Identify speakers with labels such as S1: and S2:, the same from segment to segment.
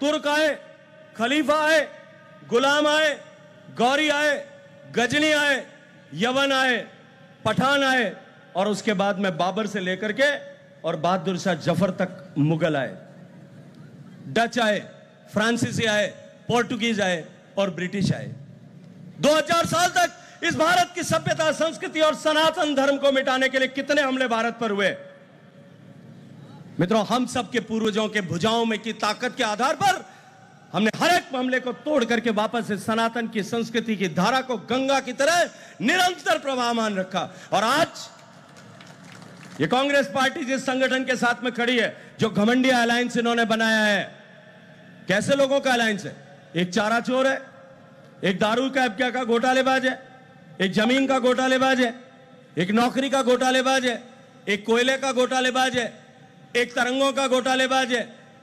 S1: तुर्क आए खलीफा आए गुलाम आए गौरी आए गजनी आए यवन आए पठान आए और उसके बाद में बाबर से लेकर के और बहादुर शाह जफर तक मुगल आए डच आए फ्रांसीसी आए पोर्टुगीज आए और ब्रिटिश आए 2000 साल तक इस भारत की सभ्यता संस्कृति और सनातन धर्म को मिटाने के लिए कितने हमले भारत पर हुए मित्रों हम सबके पूर्वजों के भुजाओं में की ताकत के आधार पर हमने हर एक मामले को तोड़ करके वापस से सनातन की संस्कृति की धारा को गंगा की तरह निरंतर प्रवाहमान रखा और आज ये कांग्रेस पार्टी जिस संगठन के साथ में खड़ी है जो घमंडिया अलायंस इन्होंने बनाया है कैसे लोगों का अलायंस है एक चारा चोर है एक दारू का क्या का घोटालेबाज है एक जमीन का घोटालेबाज है एक नौकरी का घोटालेबाज है एक कोयले का घोटालेबाज है एक तरंगों का घोटालेबाज है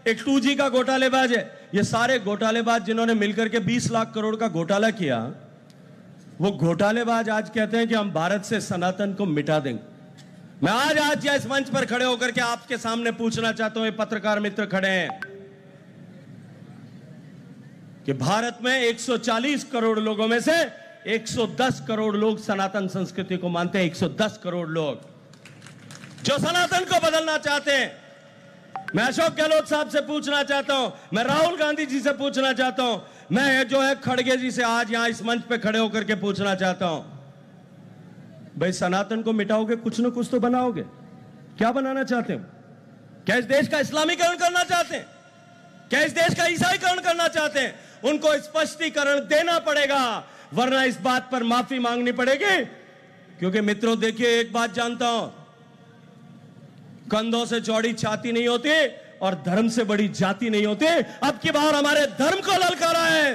S1: एक टू जी का घोटालेबाज है ये सारे घोटालेबाज जिन्होंने मिलकर के 20 लाख करोड़ का घोटाला किया वो घोटालेबाज आज कहते हैं कि हम भारत से सनातन को मिटा देंगे मैं आज आज या इस मंच पर खड़े होकर के आपके सामने पूछना चाहता हूं ये पत्रकार मित्र खड़े हैं कि भारत में 140 करोड़ लोगों में से 110 करोड़ लोग सनातन संस्कृति को मानते हैं 110 करोड़ लोग जो सनातन को बदलना चाहते हैं मैं अशोक गहलोत साहब से पूछना चाहता हूं मैं राहुल गांधी जी से पूछना चाहता हूं मैं जो है खड़गे जी से आज यहां इस मंच पे खड़े होकर के पूछना चाहता हूं भाई सनातन को मिटाओगे कुछ ना कुछ तो बनाओगे क्या बनाना चाहते हो क्या इस देश का इस्लामीकरण करना चाहते हैं क्या इस देश का ईसाईकरण करना चाहते हैं उनको स्पष्टीकरण देना पड़ेगा वरना इस बात पर माफी मांगनी पड़ेगी क्योंकि मित्रों देखिए एक बात जानता हूं कंधों से चौड़ी छाती नहीं होती और धर्म से बड़ी जाति नहीं होती अब की बार हमारे धर्म को ललकारा है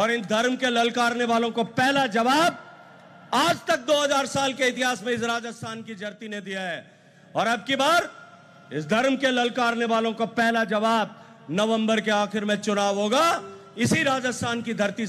S1: और इन धर्म के ललकारने वालों को पहला जवाब आज तक 2000 साल के इतिहास में इस राजस्थान की जर्ती ने दिया है और अब की बार इस धर्म के ललकारने वालों का पहला जवाब नवंबर के आखिर में चुनाव होगा इसी राजस्थान की धरती से